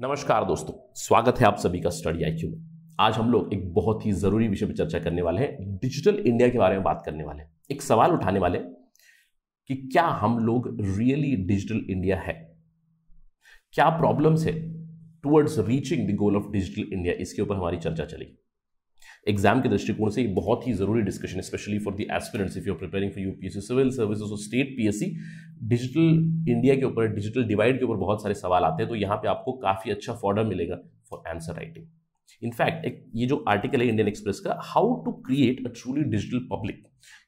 नमस्कार दोस्तों स्वागत है आप सभी का स्टडी आई में आज हम लोग एक बहुत ही ज़रूरी विषय पर चर्चा करने वाले हैं डिजिटल इंडिया के बारे में बात करने वाले हैं एक सवाल उठाने वाले कि क्या हम लोग रियली डिजिटल इंडिया है क्या प्रॉब्लम्स है towards reaching the goal of digital India इसके ऊपर हमारी चर्चा चलेगी एग्जाम के दृष्टिकोण से बहुत ही जरूरी discussion specially for the aspirants if you are preparing for UPSC civil services और स्टेट पीएससी डिजिटल इंडिया के ऊपर डिजिटल डिवाइड के ऊपर बहुत सारे सवाल आते हैं तो यहाँ पे आपको काफ़ी अच्छा फॉर्डर मिलेगा फॉर आंसर राइटिंग इनफैक्ट एक ये जो आर्टिकल है इंडियन एक्सप्रेस का how to create a truly digital public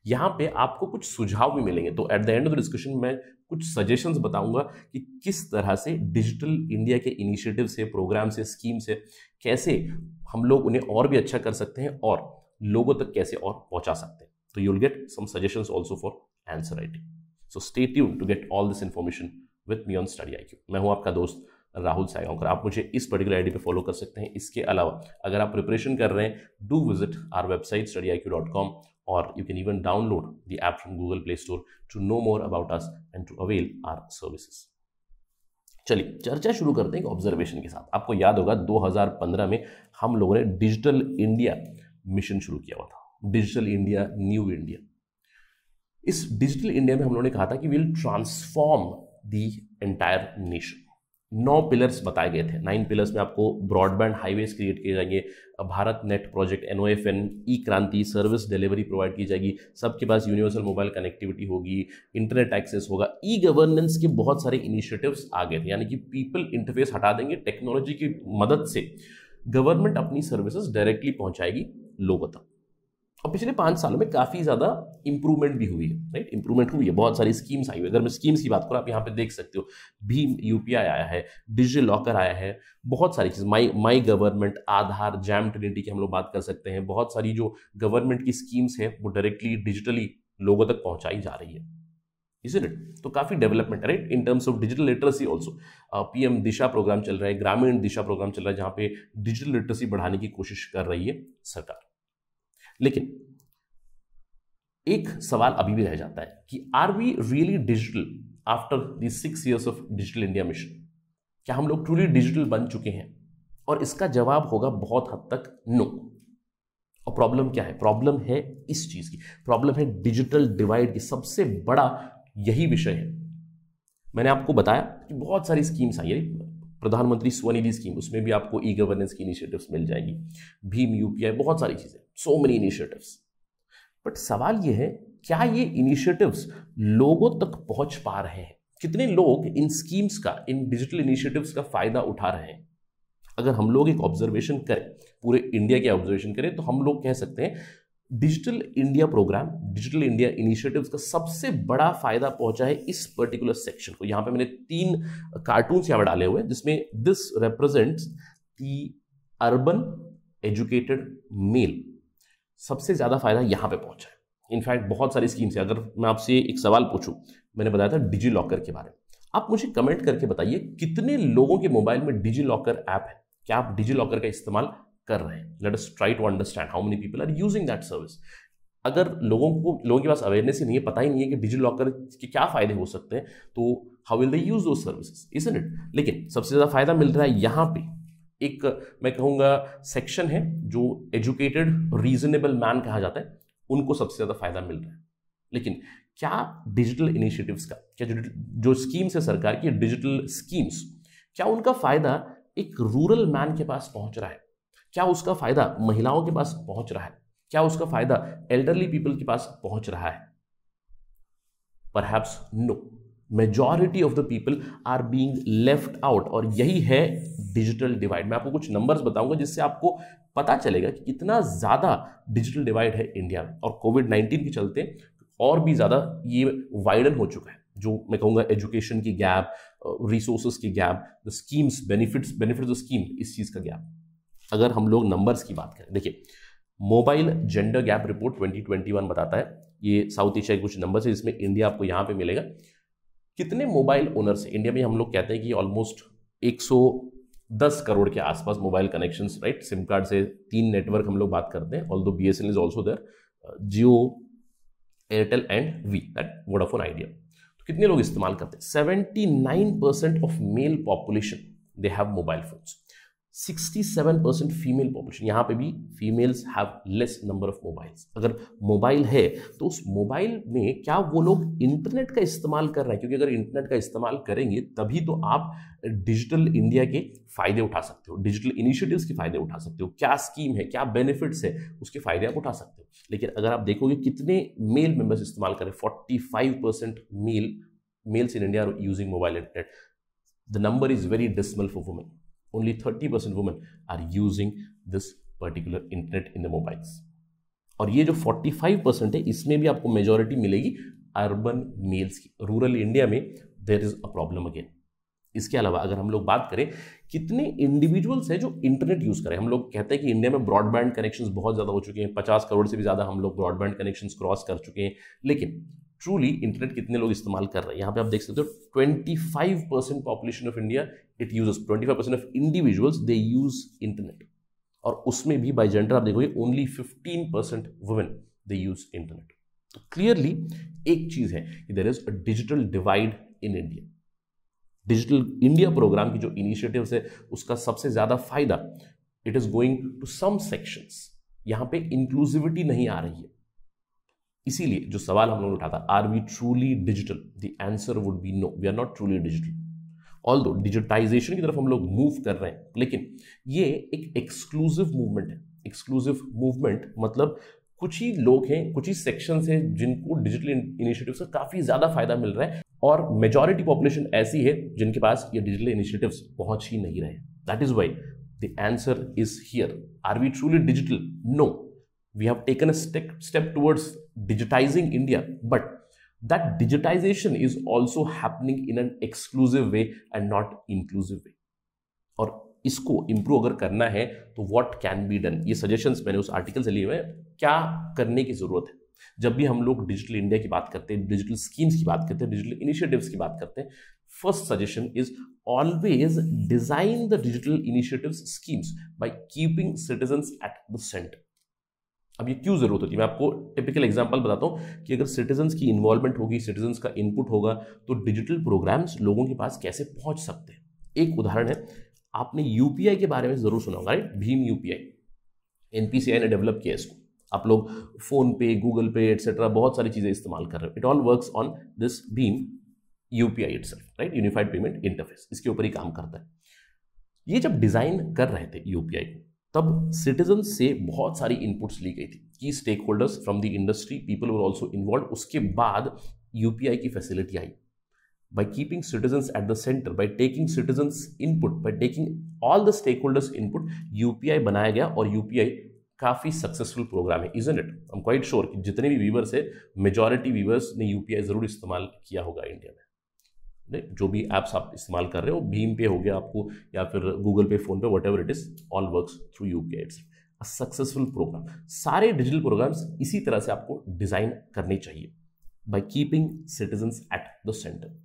यहाँ पे आपको कुछ सुझाव भी मिलेंगे तो at the end of the discussion मैं कुछ सजेशंस बताऊंगा कि किस तरह से डिजिटल इंडिया के इनिशिएटिव से प्रोग्राम से स्कीम से कैसे हम लोग उन्हें और भी अच्छा कर सकते हैं और लोगों तक कैसे और पहुंचा सकते हैं तो you'll get some suggestion also for answer writing so stay tune to get all this information with me on study I मैं हूं आपका दोस्त राहुल सायगांवकर आप मुझे इस पर्टिकुलर आईडी पे फॉलो कर सकते हैं इसके अलावा अगर आप प्रिपरेशन कर रहे हैं do visit our website study I Q dot com और you can even download the app from Google Play Store to know more about us and to avail our services चलिए चर्चा शुरू करते हैं ऑब्जर्वेशन के साथ आपको याद होगा 2015 में हम लोगों ने डिजिटल इंडिया मिशन शुरू किया हुआ था डिजिटल इंडिया न्यू इंडिया इस डिजिटल इंडिया में हम लोगों ने कहा था कि will transform the entire nation नौ पिलर्स बताए गए थे नाइन पिलर्स में आपको ब्रॉडबैंड हाईवेज क्रिएट किए जाएंगे Bharat net project N O F N e Kranti service delivery provide की जाएगी सबके पास यूनिवर्सल मोबाइल कनेक्टिविटी होगी इंटरनेट एक्सेस होगा ई गवर्नेंस के बहुत सारे इनिशिएटिव्स आ गए थे यानी कि पीपल इंटरफेस हटा देंगे टेक्नोलॉजी की मदद से गवर्नमेंट अपनी सर्विसेज डायरेक्टली पहुंचाएगी लोगों तक और पिछले पाँच सालों में काफ़ी ज़्यादा इंप्रूवमेंट भी हुई है राइट इंप्रूवमेंट हुई है बहुत सारी स्कीम्स आई हुई है अगर मैं स्कीम्स की बात करूँ आप यहाँ पे देख सकते हो भीम यू आया है डिजिटल लॉकर आया है बहुत सारी चीज़ my my government Aadhaar JAM trinity की हम लोग बात कर सकते हैं बहुत सारी जो गवर्नमेंट की स्कीम्स हैं वो डायरेक्टली डिजिटली लोगों तक पहुँचाई जा रही है इजिट तो काफ़ी डेवलपमेंट है right in terms of digital literacy also PM Disha programme चल रहा है ग्रामीण दिशा प्रोग्राम चल रहा है जहाँ पे डिजिटल लिटरेसी बढ़ाने की कोशिश कर रही है सरकार लेकिन एक सवाल अभी भी रह जाता है कि are we really digital after the six years of digital India mission क्या हम लोग ट्रूली डिजिटल बन चुके हैं और इसका जवाब होगा बहुत हद तक नो और प्रॉब्लम क्या है प्रॉब्लम है इस चीज़ की प्रॉब्लम है डिजिटल डिवाइड की सबसे बड़ा यही विषय है मैंने आपको बताया कि बहुत सारी स्कीम्स आई है प्रधानमंत्री स्वनिधि स्कीम उसमें भी आपको ई गवर्नेंस की इनिशिएटिव्स मिल जाएगी भीम यूपीआई बहुत सारी चीज़ें सो मेनी इनिशिएटिव्स बट सवाल यह है क्या ये इनिशिएटिव्स लोगों तक पहुंच पा रहे हैं कितने लोग इन स्कीम्स का इन डिजिटल इनिशिएटिव्स का फ़ायदा उठा रहे हैं अगर हम लोग एक ऑब्जर्वेशन करें पूरे इंडिया के ऑब्जर्वेशन करें तो हम लोग कह सकते हैं digital India programme digital India initiative का सबसे बड़ा फायदा पहुंचा है इस पर्टिकुलर सेक्शन को यहां पे मैंने तीन कार्टून्स यहाँ पर डाले हुए हैं जिसमें this represents the urban educated male सबसे ज़्यादा फायदा यहां पे पहुंचा है इनफैक्ट बहुत सारी स्कीम्स है अगर मैं आपसे एक सवाल पूछूं मैंने बताया था डिजी लॉकर के बारे में आप मुझे कमेंट करके बताइए कितने लोगों के मोबाइल में डिजी लॉकर ऐप है क्या आप डिजी लॉकर का इस्तेमाल कर रहे हैं let us try to understand how many people are using that service अगर लोगों को लोगों के पास अवेयरनेस ही नहीं है पता ही नहीं है कि डिजी लॉकर के क्या फ़ायदे हो सकते हैं तो how will they use those services is it लेकिन सबसे ज़्यादा फ़ायदा मिल रहा है यहाँ पे एक मैं कहूँगा सेक्शन है जो एजुकेटेड रीजनेबल मैन कहा जाता है उनको सबसे ज़्यादा फ़ायदा मिल रहा है लेकिन क्या डिजिटल इनिशिएटिव्स का क्या जो, जो स्कीम्स है सरकार की डिजिटल स्कीम्स क्या उनका फ़ायदा एक रूरल मैन के पास पहुंच रहा है क्या उसका फ़ायदा महिलाओं के पास पहुंच रहा है क्या उसका फ़ायदा एल्डरली पीपल के पास पहुंच रहा है perhaps no majority of the people are being left out और यही है डिजिटल डिवाइड मैं आपको कुछ नंबर्स बताऊंगा जिससे आपको पता चलेगा कि कितना ज़्यादा डिजिटल डिवाइड है इंडिया में और कोविड नाइन्टीन के चलते और भी ज़्यादा ये वाइडन हो चुका है जो मैं कहूँगा एजुकेशन की गैप रिसोर्सेज uh, की gap the schemes benefits benefits the scheme इस चीज़ का गैप अगर हम लोग नंबर्स की बात करें देखिए मोबाइल जेंडर गैप रिपोर्ट 2021 बताता है ये साउथ एशिया के कुछ नंबर्स है जिसमें इंडिया आपको यहाँ पे मिलेगा कितने मोबाइल ओनर्स हैं इंडिया में हम लोग कहते हैं कि ऑलमोस्ट 110 करोड़ के आसपास mobile connections right SIM card से तीन नेटवर्क हम लोग बात करते हैं although B S N is also there Jio Airtel and Vi that Vodafone Idea तो कितने लोग इस्तेमाल करते हैं seventy nine percent of male population they have mobile phones 67 percent female population यहाँ पे भी females have less number of mobiles अगर मोबाइल है तो उस मोबाइल में क्या वो लोग इंटरनेट का इस्तेमाल कर रहे हैं क्योंकि अगर इंटरनेट का इस्तेमाल करेंगे तभी तो आप डिजिटल इंडिया के फायदे उठा सकते हो डिजिटल इनिशिएटिव्स के फायदे उठा सकते हो क्या स्कीम है क्या बेनिफिट्स है उसके फायदे आप उठा सकते हो लेकिन अगर आप देखोगे कितने मेल मेंबर्स इस्तेमाल करें five percent male males in India are using mobile internet the number is very dismal for women only 30% women are using this particular internet in the mobiles और ये जो 45 परसेंट है इसमें भी आपको मेजोरिटी मिलेगी अर्बन मेल्स की rural India में there is a problem again इसके अलावा अगर हम लोग बात करें कितने इंडिविजुअल्स हैं जो इंटरनेट यूज़ करें हम लोग कहते हैं कि इंडिया में ब्रॉडबैंड कनेक्शंस बहुत ज़्यादा हो चुके हैं 50 करोड़ से भी ज़्यादा हम लोग ब्रॉडबैंड कनेक्शंस क्रॉस कर चुके हैं लेकिन ट्रूली इंटरनेट कितने लोग इस्तेमाल कर रहे हैं यहाँ पे आप देख सकते हो twenty five percent population of India it use twenty five percent of individuals they use internet और उसमें भी बाई जेंडर आप देखोगे only fifteen percent women they use internet तो क्लियरली एक चीज है कि there is a digital divide in India digital India programme की जो इनिशियटिव है उसका सबसे ज्यादा फायदा it is going to some sections यहाँ पे इंक्लूसिविटी नहीं आ रही है इसीलिए जो सवाल हम लोगों ने उठा था are we truly digital the answer would be no we are not truly digital although digitisation की तरफ हम लोग मूव कर रहे हैं लेकिन ये एक एक्सक्लूसिव मूवमेंट है एक्सक्लूसिव मूवमेंट मतलब कुछ ही लोग हैं कुछ ही सेक्शन हैं जिनको डिजिटल इनिशिएटिव से काफ़ी ज़्यादा फायदा मिल रहा है और मेजोरिटी पॉपुलेशन ऐसी है जिनके पास ये डिजिटल इनिशिएटिव पहुंच ही नहीं रहे that is why the answer is here are we truly digital no we have taken a towards digitising India but that digitisation is also happening in an in way and not inclusive way और इसको improve अगर करना है तो what can be done ये suggestion मैंने उस article से लिए हुए क्या करने की ज़रूरत है जब भी हम लोग डिजिटल इंडिया की बात करते हैं डिजिटल स्कीम्स की बात करते हैं डिजिटल इनिशिएटिव्स की बात करते हैं first suggestion is always design the digital initiatives schemes by keeping citizens at the centre अब ये क्यों ज़रूरत होती है मैं आपको टिपिकल एग्जांपल बताता हूँ कि अगर सिटीजन्स की इन्वॉल्वमेंट होगी सिटीजन्स का इनपुट होगा तो डिजिटल प्रोग्राम्स लोगों के पास कैसे पहुंच सकते हैं एक उदाहरण है आपने यूपीआई के बारे में ज़रूर सुना होगा राइट भीम यूपीआई एनपीसीआई ने डेवलप किया इसको आप लोग फ़ोन पे गूगल पे एटसेट्रा बहुत सारी चीज़ें इस्तेमाल कर रहे हो it all work on this भीम U P I right unified payment interface इसके ऊपर ही काम करता है ये जब डिज़ाइन कर रहे थे यूपीआई को तब सिटीजन से बहुत सारी इनपुट्स ली गई थी कि stakeholders from the industry people were also involved उसके बाद यूपीआई की फैसिलिटी आई keeping keeping at the centre center taking taking input input taking all the stakeholders input UPI बनाया गया और UPI काफ़ी सक्सेसफुल प्रोग्राम है isn't it I am quite sure कि जितने भी वीवर्स है मेजॉरिटी वीवर्स ने यूपीआई ज़रूर इस्तेमाल किया होगा इंडिया में जो भी ऐप्स आप इस्तेमाल कर रहे हो भीम पे हो गया आपको या फिर Google pay PhonePe whatever it is all works through U P it's a successful programme सारे डिजिटल प्रोग्राम्स इसी तरह से आपको डिज़ाइन करने चाहिए by keeping citizens at the centre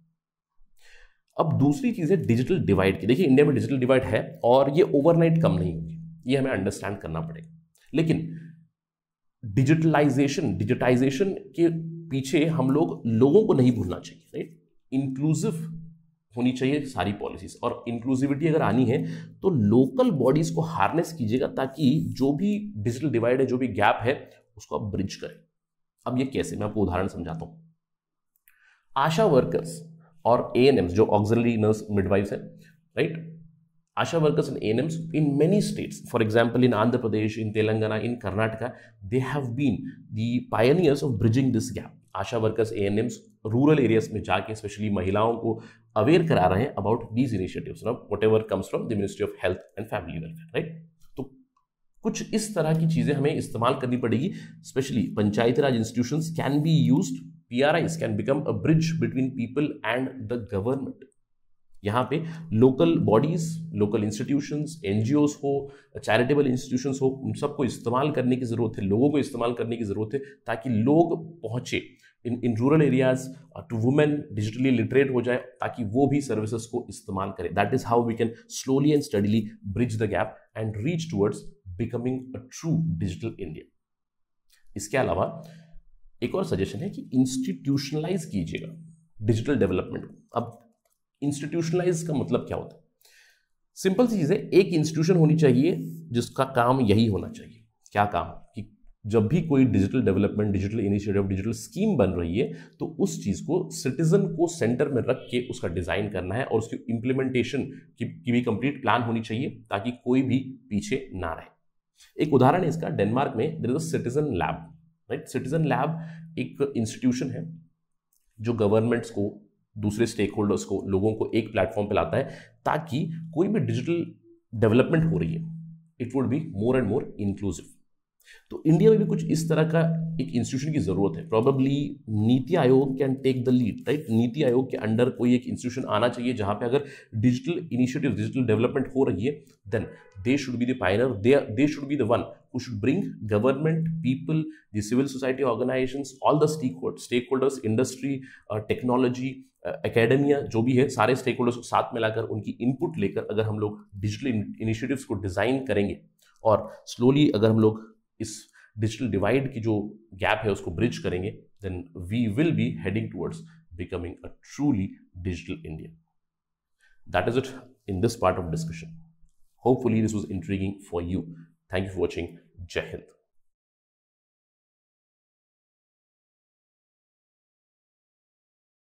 अब दूसरी चीज़ है डिजिटल डिवाइड की देखिए इंडिया में डिजिटल डिवाइड है और ये ओवरनाइट कम नहीं होगी ये हमें अंडरस्टैंड करना पड़ेगा लेकिन डिजिटलाइजेशन डिजिटाइजेशन के पीछे हम लोग लोगों को नहीं भूलना चाहिए राइट इंक्लूसिव होनी चाहिए सारी पॉलिसीज और इंक्लूसिविटी अगर आनी है तो लोकल बॉडीज़ को हार्नेस कीजिएगा ताकि जो भी डिजिटल डिवाइड है जो भी गैप है उसको आप ब्रिज करें अब ये कैसे मैं आपको उदाहरण समझाता हूं आशा वर्कर्स और ए एन एम्स जो ऑक्सिलरी नर्स मिडवाइफ है right ASHA workers N Ms in many states for example in Andhra Pradesh in Telangana in Karnataka they have been the pioneers of bridging this gap ASHA workers A N Ms rural areas में जाके especially महिलाओं को aware करा रहे हैं about these initiative whatever comes from the ministry of health and family welfare right तो कुछ इस तरह की चीज़ें हमें इस्तेमाल करनी पड़ेगी specially panchayati raj institution can be use P R Is can become a bridge between people and the government यहाँ पे local bodies local institutions NGOs हो चैरिटेबल इंस्टीट्यूशंस हो उन सबको इस्तेमाल करने की ज़रूरत है लोगों को इस्तेमाल करने की ज़रूरत है ताकि लोग पहुंचे in in rural areas to women digitally literate हो जाए ताकि वो भी सर्विसेज को इस्तेमाल करें that is how we can slowly and steadily bridge the gap and reach towards becoming a true digital India इसके अलावा एक और सजेशन है कि इंस्टीट्यूशनलाइज कीजिएगा डिजिटल डेवलपमेंट को अब इंस्टीट्यूशनलाइज का मतलब क्या होता है सिंपल सी चीज़ है एक इंस्टीट्यूशन होनी चाहिए जिसका काम यही होना चाहिए क्या काम कि जब भी कोई digital development digital initiative digital scheme बन रही है तो उस चीज़ को सिटीजन को सेंटर में रख के उसका डिज़ाइन करना है और उसकी इम्प्लीमेंटेशन की, की भी कंप्लीट प्लान होनी चाहिए ताकि कोई भी पीछे ना रहे एक उदाहरण है इसका डेनमार्क में दर इज अटीजन citizen lab right citizen lab एक इंस्टीट्यूशन है जो गवर्नमेंट्स को दूसरे स्टेक होल्डर्स को लोगों को एक प्लेटफॉर्म पर लाता है ताकि कोई भी डिजिटल डेवलपमेंट हो रही है it would be more and more inclusive तो इंडिया में भी कुछ इस तरह का एक इंस्टीट्यूशन की जरूरत है probably Niti Aayog can take the lead right Niti Aayog के अंडर कोई एक इंस्टीट्यूशन आना चाहिए जहां पे अगर डिजिटल इनिशिएटिव डिजिटल डेवलपमेंट हो रही है then they should be the pioneer they should be the one who should bring government people the civil society organization all the stake stakeholders industry technology academia जो भी है सारे stake holders को साथ मिलाकर उनकी इनपुट लेकर अगर हम लोग डिजिटल इनिशिएटिव्स को डिजाइन करेंगे और स्लोली अगर हम लोग इस डिजिटल डिवाइड की जो गैप है उसको ब्रिज करेंगे then we will be heading towards becoming a truly digital India that is it in this part of discussion hopefully this was intriguing for you thank you for watching जय हिंद